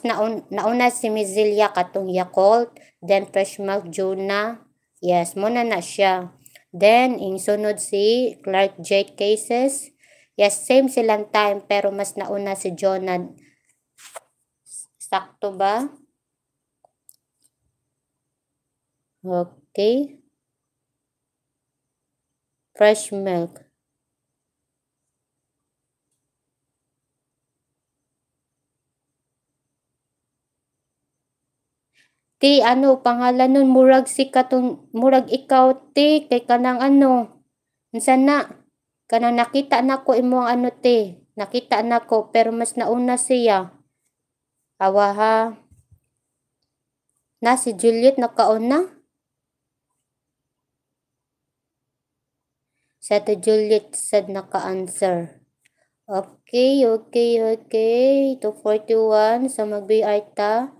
Mas naun nauna si Mizilia katong Yakult, then Fresh Milk Juna. Yes, muna na siya. Then, in sunod si Clark J. Cases. Yes, same silang time pero mas nauna si Jonah. Sakto ba? Okay. Fresh milk. ti ano pangalan nun murag si katong murag ikaw ti kay kanang ano unsa na kanang nakita nako imo ang ano ti nakita nako pero mas nauna siya awa ha na si Juliet nakauna sa to Juliet sad naka-answer okay okay okay to 241 sa so magbi ta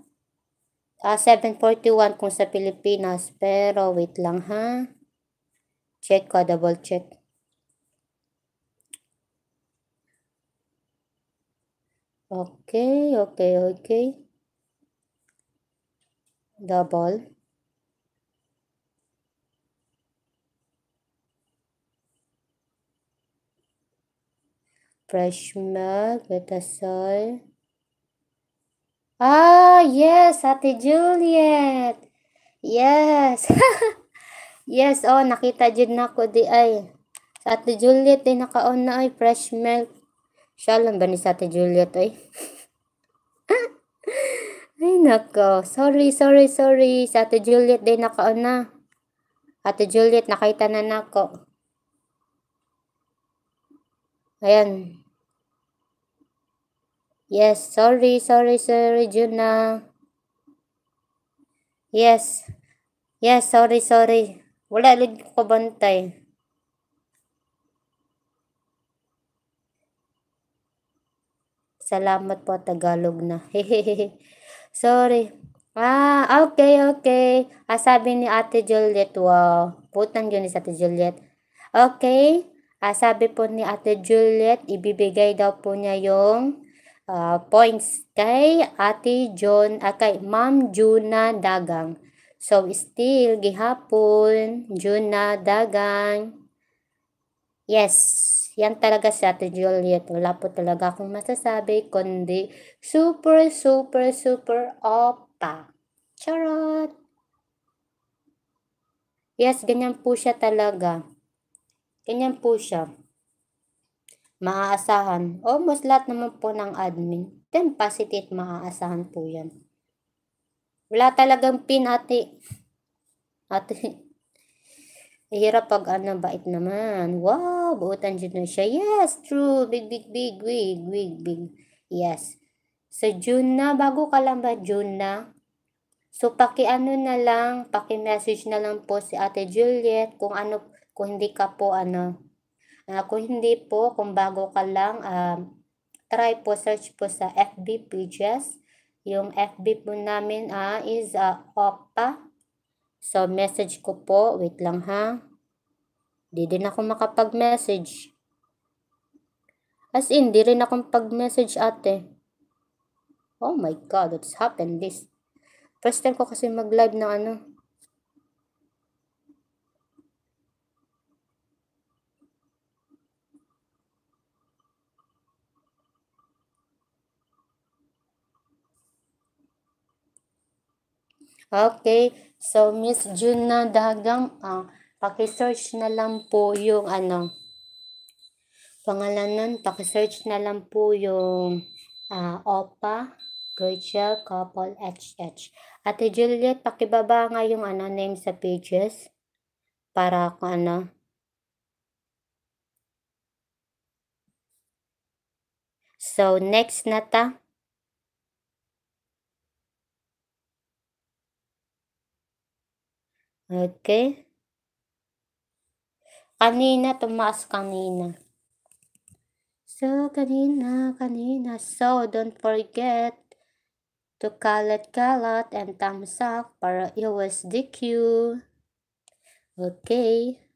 Uh, ah, 741 kung sa Pilipinas. Pero wait lang ha. Check ko, double check. Okay, okay, okay. Double. Fresh milk with the soy. Ah, yes, Ate Juliet. Yes. yes, oh, nakita jud nako di ay. Sa Ate Juliet ay nakaon na ay fresh milk. Siya ba ni sa Ate Juliet ay? ay nako, sorry, sorry, sorry. Sa Ate Juliet ay nakaon na. Ate Juliet, nakita na nako. Ayan. Yes, sorry, sorry, sorry, Juna. Yes. Yes, sorry, sorry. Wala lang ko bantay. Salamat po, Tagalog na. sorry. Ah, okay, okay. Ah, sabi ni Ate Juliet, wow. Putang yun ni Ate Juliet. Okay. Ah, sabi po ni Ate Juliet, ibibigay daw po niya yung uh, points kay Ate John, uh, kay Ma'am Juna Dagang. So, still, gihapon, Juna Dagang. Yes, yan talaga si Ate Juliet. Wala po talaga akong masasabi, kundi super, super, super oppa. Charot! Yes, ganyan po siya talaga. Ganyan po siya maaasahan. Almost lahat naman po ng admin. Then positive maaasahan po yan. Wala talagang pin ate. Ate. Hirap pag ano, bait naman. Wow, buutan dyan na siya. Yes, true. Big, big, big, big, big, big. Yes. So, June na. Bago ka lang ba, June na? So, paki-ano na lang, paki-message na lang po si Ate Juliet kung ano, kung hindi ka po, ano, Uh, kung hindi po, kung bago ka lang, uh, try po search po sa FB pages. Yung FB po namin uh, is uh, OPA. So, message ko po. Wait lang ha. Di din ako makapag-message. As in, di rin akong pag-message ate. Oh my God, what's happened this? First time ko kasi mag-live ng ano, Okay. So, Miss June na dagang, ah, pakisearch na lang po yung ano, pangalan nun, pakisearch na lang po yung uh, OPA, Gertrude, Couple, HH. Ate Juliet, pakibaba nga yung ano, name sa pages para kung ano. So, next na ta. Okay? Kanina, tumaas kanina. So, kanina, kanina. So, don't forget to kalat-kalat and thumbs up para iwas DQ. Okay?